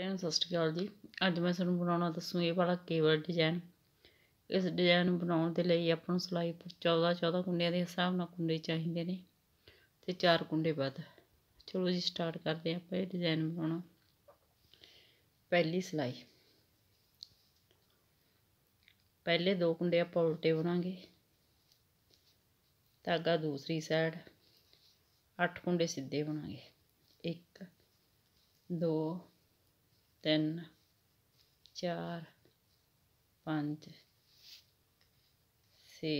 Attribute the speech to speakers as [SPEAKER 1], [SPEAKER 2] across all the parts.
[SPEAKER 1] ਸਾਰਿਆਂ ਨੂੰ ਸਤਿ ਸ਼੍ਰੀ ਅਕਾਲ ਜੀ ਅੱਜ ਮੈਂ ਤੁਹਾਨੂੰ ਬਣਾਉਣਾ ਦੱਸੂ ਇਹ ਵਾਲਾ ਕੇਵਲ ਡਿਜ਼ਾਈਨ ਇਸ ਡਿਜ਼ਾਈਨ ਨੂੰ ਬਣਾਉਣ ਦੇ ਲਈ ਆਪਾਂ ਨੂੰ ਸਲਾਈ 14 14 ਕੁੰਡਿਆਂ ਦੇ ਹਿਸਾਬ ਨਾਲ ਕੁੰਡੇ ਚਾਹੀਦੇ ਨੇ ਤੇ ਚਾਰ ਕੁੰਡੇ ਵੱਧ ਚਲੋ ਜੀ ਸਟਾਰਟ ਕਰਦੇ ਆਪਾਂ ਇਹ ਡਿਜ਼ਾਈਨ ਬਣਾਉਣਾ ਪਹਿਲੀ ਸਲਾਈ ਪਹਿਲੇ ਦੋ ਕੁੰਡੇ ਆਪਾਂ ਉਲਟੇ ਬਣਾਂਗੇ ਧਾਗਾ ਦੂਸਰੀ ਸਾਈਡ 8 ਕੁੰਡੇ ਸਿੱਧੇ ਬਣਾਵਾਂਗੇ 1 2 तीन चार पाँच छे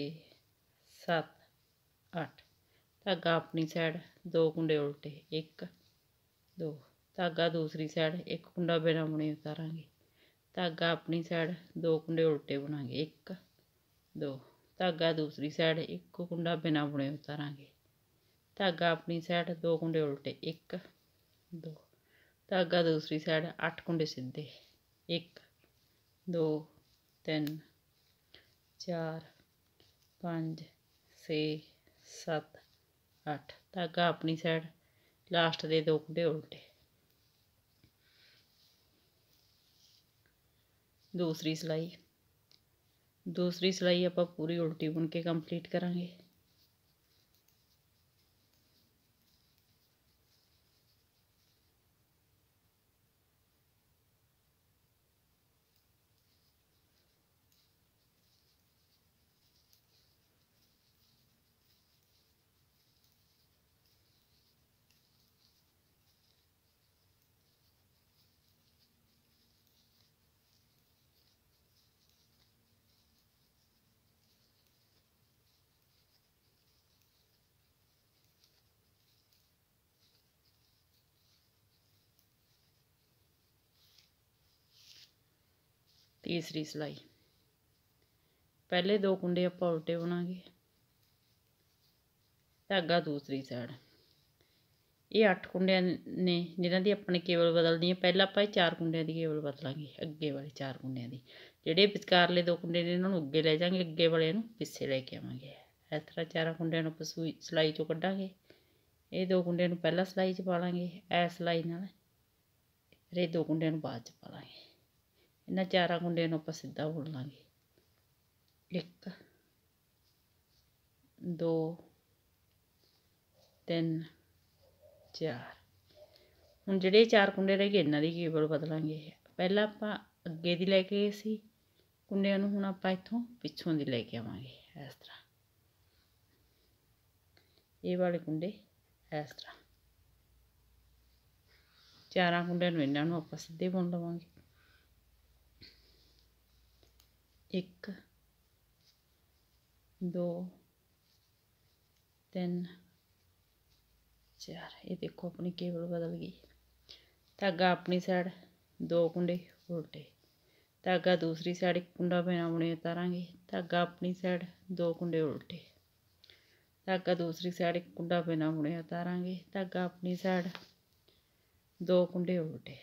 [SPEAKER 1] सत अठ धागा अपनी सैड दो कुंडे उल्टे एक दो धागा दूसरी सैड एक कुंडा बिना बुने उतारा धागा अपनी सैड दो कुंडे उल्टे बुना एक दो धागा दूसरी सैड एक कुंडा बिना बुने उतारा धागा अपनी सैड दो कुंडे उल्टे एक दो धागा तो दूसरी साइड अठ कुंडे सीधे एक दो तीन चार पाँच छे सत अठ धागा तो अपनी साइड लास्ट के दो कुंडे उल्टे दूसरी सिलाई दूसरी सिलाई आप पूरी उल्टी बुन के कंप्लीट करा ਤੀਸਰੀ ਸਲਾਈ ਪਹਿਲੇ ਦੋ ਕੁੰਡੇ ਆਪਾਂ ਉਲਟੇ ਬਣਾਗੇ ਧਾਗਾ ਦੂਸਰੀ ਸਾਈਡ ਇਹ 8 ਕੁੰਡਿਆਂ ਨੇ ਜਿਨ੍ਹਾਂ ਦੀ ਆਪਣੇ ਕੇਵਲ ਬਦਲਦੀ ਹੈ ਪਹਿਲਾਂ ਆਪਾਂ ਇਹ 4 ਕੁੰਡਿਆਂ ਦੀ ਕੇਵਲ ਬਦਲਾਂਗੇ ਅੱਗੇ ਵਾਲੇ 4 ਕੁੰਡਿਆਂ ਦੀ ਜਿਹੜੇ ਵਿਚਕਾਰਲੇ ਦੋ ਕੁੰਡੇ ਨੇ ਇਹਨਾਂ ਨੂੰ ਅੱਗੇ ਲੈ ਜਾਾਂਗੇ ਅੱਗੇ ਵਾਲੇ ਨੂੰ ਪਿੱਛੇ ਲੈ ਕੇ ਆਵਾਂਗੇ ਇਸ ਤਰ੍ਹਾਂ ਚਾਰਾਂ ਕੁੰਡਿਆਂ ਨੂੰ ਪਸੂਈ ਸਲਾਈ ਚੋਂ ਕੱਢਾਂਗੇ ਇਹ ਦੋ ਕੁੰਡਿਆਂ ਨੂੰ ਪਹਿਲਾਂ ਸਲਾਈ 'ਚ ਪਾ ਲਾਂਗੇ ਐ ਸਲਾਈ ਨਾਲ ਇਹ ਦੋ ਕੁੰਡਿਆਂ ਨੂੰ ਬਾਅਦ 'ਚ ਪਾ ਲਾਂਗੇ ਇਹਨਾਂ ਚਾਰਾਂ ਗੁੰਡਿਆਂ ਨੂੰ ਆਪਾਂ ਸਿੱਧਾ ਬੁਣ ਲਾਂਗੇ ਇੱਕ ਦੋ ਤਿੰਨ ਚਾਰ ਹੁਣ ਜਿਹੜੇ ਚਾਰ ਕੁੰਡੇ ਰਹਿ ਗਏ ਇਹਨਾਂ ਦੀ ਕੇਬਲ ਬਦਲਾਂਗੇ ਪਹਿਲਾਂ ਆਪਾਂ ਅੱਗੇ ਦੀ ਲੈ ਕੇ ਸੀ ਕੁੰਡਿਆਂ ਨੂੰ ਹੁਣ ਆਪਾਂ ਇੱਥੋਂ ਪਿੱਛੋਂ ਦੀ ਲੈ ਕੇ ਆਵਾਂਗੇ ਇਸ ਤਰ੍ਹਾਂ ਇਹ ਵਾਲੇ ਕੁੰਡੇ ਇਸ ਤਰ੍ਹਾਂ ਚਾਰਾਂ ਕੁੰਡਿਆਂ ਨੂੰ ਇਹਨਾਂ ਨੂੰ ਆਪਾਂ ਸਿੱਧੇ ਬੁਣ ਲਵਾਂਗੇ ਇੱਕ ਦੋ ਤਿੰਨ ਚਾਰ ਇਹ ਦੇਖੋ ਆਪਣੀ ਕੇਬਲ ਬਦਲ ਗਈ ਧਾਗਾ ਆਪਣੀ ਸਾਈਡ ਦੋ ਕੁੰਡੇ ਉਲਟੇ ਧਾਗਾ ਦੂਸਰੀ ਸਾਈਡ ਇੱਕ ਕੁੰਡਾ ਬਿਨਾ ਬੁਣੇ ਉਤਾਰਾਂਗੇ ਧਾਗਾ ਆਪਣੀ ਸਾਈਡ ਦੋ ਕੁੰਡੇ ਉਲਟੇ ਧਾਗਾ ਦੂਸਰੀ ਸਾਈਡ ਇੱਕ ਕੁੰਡਾ ਬਿਨਾ ਬੁਣੇ ਉਤਾਰਾਂਗੇ ਧਾਗਾ ਆਪਣੀ ਸਾਈਡ ਦੋ ਕੁੰਡੇ ਉਲਟੇ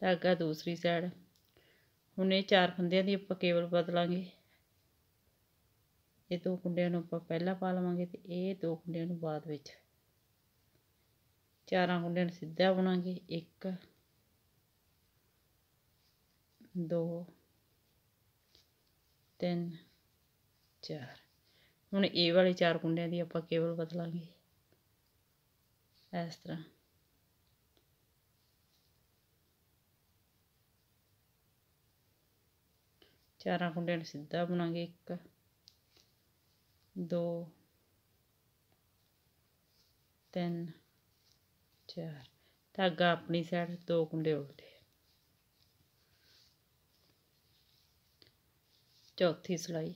[SPEAKER 1] ਧਾਗਾ ਦੂਸਰੀ ਸਾਈਡ ਹੁਣ ਇਹ ਚਾਰ ਫੰਦਿਆਂ ਦੀ ਆਪਾਂ ਕੇਬਲ ਬਦਲਾਂਗੇ ਇਹ ਦੋ ਕੁੰਡਿਆਂ ਨੂੰ ਆਪਾਂ ਪਹਿਲਾਂ ਪਾ ਲਵਾਂਗੇ ਤੇ ਇਹ ਦੋ ਕੁੰਡਿਆਂ ਨੂੰ ਬਾਅਦ ਵਿੱਚ ਚਾਰਾਂ ਕੁੰਡਿਆਂ ਨੂੰ ਸਿੱਧਾ ਬਣਾਵਾਂਗੇ 1 2 3 4 ਹੁਣ ਇਹ ਵਾਲੇ ਚਾਰ ਕੁੰਡਿਆਂ ਦੀ ਆਪਾਂ ਕੇਬਲ ਬਦਲਾਂਗੇ ਇਸ ਤਰ੍ਹਾਂ चार कुंडे सीधा बना के एक दो तीन चार धागा अपनी सैड दो कुंडे उल्टे चौथी सिलाई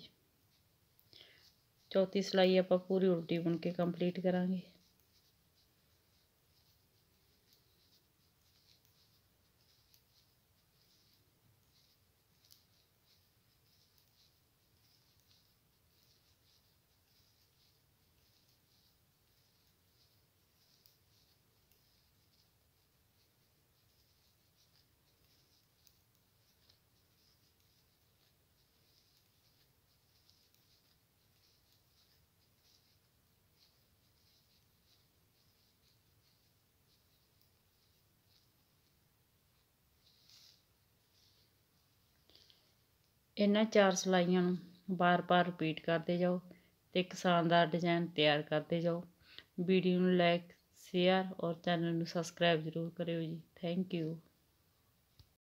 [SPEAKER 1] चौथी सिलाई आप पूरी उल्टी बुन के कंप्लीट करा ਇਹਨਾਂ ਚਾਰ ਸਲਾਈਆਂ ਨੂੰ ਬਾਰ-ਬਾਰ ਰਿਪੀਟ ਕਰਦੇ ਜਾਓ ਤੇ ਇੱਕ ਸ਼ਾਨਦਾਰ ਡਿਜ਼ਾਈਨ ਤਿਆਰ ਕਰਦੇ ਜਾਓ ਵੀਡੀਓ ਨੂੰ ਲਾਈਕ ਸ਼ੇਅਰ ਔਰ ਚੈਨਲ ਨੂੰ ਸਬਸਕ੍ਰਾਈਬ ਜ਼ਰੂਰ ਕਰਿਓ ਜੀ ਥੈਂਕ ਯੂ